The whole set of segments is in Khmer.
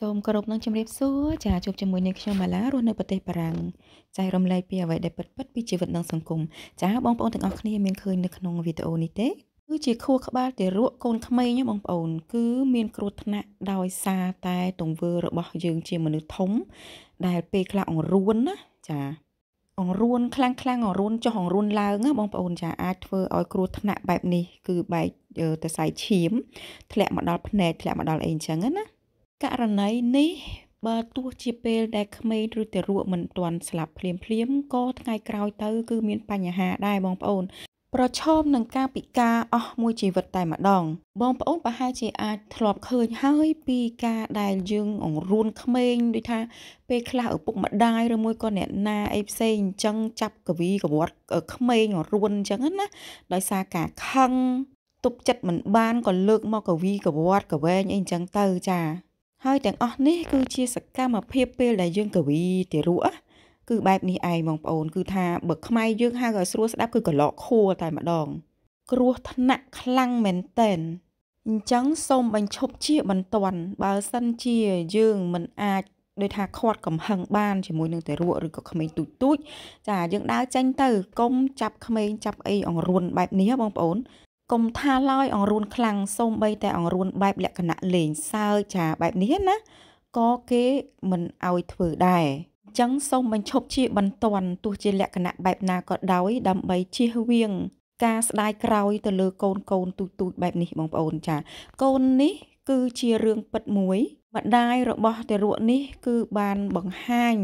សូមគោរពនឹងជម្រាបសួរចាជួបជាមួយនឹងខ្ញុំម៉ាឡារស់នៅប្រទេសបារាំងចែករំលែកពីអ្វីដែលពិតៗពីជីវិតនិងសង្គមចា បងប្អូនទាំងអស់គ្នាមានឃើញនៅក្នុងវីដេអូនេះទេគឺជាខួរក្បាលទារកកូនក្មេងបងប្អូន គឺមានគ្រោះថ្នាក់ដោយសារតែទង្វើរបស់យើងជាមនុស្សធំ ដែលពេលខ្លះអង្រួនណាចាអង្រួនខ្លាំងខ្លាំងអង្រួនចុះអង្រួនឡើងណាបងប្អូនចាអាចធ្វើឲ្យគ្រោះថ្នាក់បែបនេះគឺបែកទៅសៃឈាមធ្លាក់មកដល់ភ្នែកធ្លាក់មកដល់អីអញ្ចឹងណាករណីនេះ បើទោះជាពេលដែលក្មេងឬទារកមិនទាន់ស្លាប់ភ្លាមៗក៏ថ្ងៃក្រោយទៅ គឺមានបញ្ហាដែរបងប្អូនប្រឈមនឹងការពិការអស់មួយជីវិតតែម្ដង បងប្អូនប្រហែលជាអាចធ្លាប់ឃើញហើយពីការដែលយើងអង្រួនក្មេងដូចថាពេលខ្លះឪពុកម្ដាយឬមួយក៏អ្នកណាអីផ្សេងអញ្ចឹងចាប់កវីកវាត់ក្មេងអង្រួនអញ្ចឹងណាដោយសារការខឹងទុបចិត្តមិនបានក៏លើកមកកវីកវាត់កវែងអីអញ្ចឹងទៅចាហើយទាំងអស់នេះគឺជាសកម្មភាពពេលដែលយើងកវីទារកគឺបែបនេះឯងបងប្អូន គឺ ថាបើខ្មែរយើងហៅឲ្យស្រួលស្ដាប់គឺកលោកខួរតែម្ដង គ្រោះថ្នាក់ខ្លាំងមែនតែនអញ្ចឹងសូមបញ្ឈប់ជាបន្ទាន់បើសិនជាយើងមិនអាចដោយថាខាត់កំហឹងបានជាមួយនឹងទារកឬក៏ក្មេងទូចទូចចាយើងដើរចេញទៅកុំចាប់ក្មេងចាប់អីអង្រួនបែបនេះបងប្អូនកុំថាឡើយអង្រួនខ្លាំងសូម្បីតែអង្រួនបែបលក្ខណៈលេងសើចចាបែបនេះណាក៏គេមិនអោយធ្វើដែរអញ្ចឹងសូមបញ្ឈប់ជាបន្ទាន់ទោះជាលក្ខណៈបែប ណាក៏ដោយដើម្បីជៀសវាង ការស្ដាយក្រោយទៅលើកូនកូនទូចទូចបែបនេះបងប្អូនចា កូននេះ គឺជារឿងពិតមួយម្ដាយរបស់ទារកនេះ គឺបានបង្ហាញ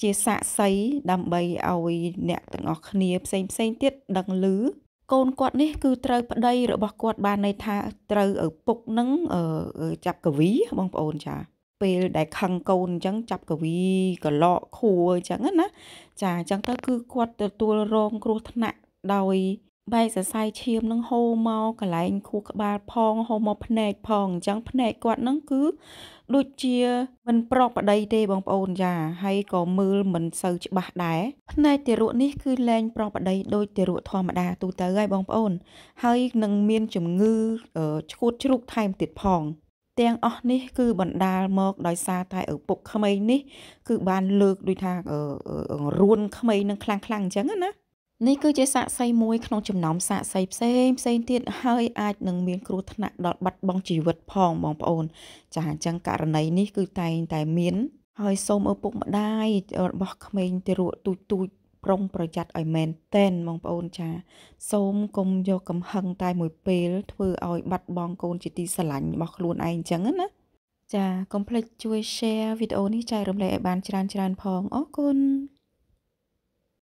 ជាសាក្សីដើម្បីឲ្យអ្នកទាំងអស់គ្នាផ្សេងផ្សេងទៀតដឹងឮកូនគាត់នេះគឺត្រូវប្តីរបស់គាត់បានន័យថា ត្រូវឪពុកនឹងចាប់កវីបងប្អូនចា ពេលដែលខឹងកូនអញ្ចឹងចាប់កវីកលកខួរអញ្ចឹងណាចាអញ្ចឹងទៅគឺគាត់ទទួលរង គ្រោះថ្នាក់ដោយបែកសរសៃឈាមនឹងហូរមកកន្លែងខួរក្បាលផងហូរមកភ្នែក ផងអញ្ចឹងភ្នែកគាត់នឹងគឺដូចជាមិនប្រប្រដីទេបងប្អូនចាហើយក៏មើលមិនសូវច្បាស់ដែរភ្នែកទារកនេះគឺលែងប្រប្រដីដោយទារកធម្មតាទូទៅហើយបងប្អូន ហើយនឹងមានជំងឺឈួតជ្រូកថែមទៀតផង ទាំងអស់នេះ គឺបណ្ដាលមកដោយសារតែឪពុកក្មេងនេះ គឺបានលើកដូចថារួនក្មេងនឹងខ្លាំងៗអញ្ចឹងណានេះគឺជាសាក្សីមួយក្នុងចំណោមសាក្សីផ្សេងផ្សេងទៀតហើយអាចនឹងមានគ្រោះថ្នាក់ដល់បាត់បង់ជីវិតផងបងប្អូនចាអញ្ចឹងករណីនេះគឺតែងតែមានហើយសូមឪពុកម្ដាយរបស់ក្មេងទារកទូចទូចប្រុងប្រយ័ត្នឲ្យមែនតែនបងប្អូនចាសូមកុំយកកំហឹងតែមួយពេលធ្វើឲ្យបាត់បង់កូនជាទីស្រឡាញ់របស់ខ្លួនឯងអញ្ចឹងណាចាកុំភ្លេចជួយ share វីដេអូនេះចែករំលែកឲ្យបានច្រើនច្រើនផងអរគុណ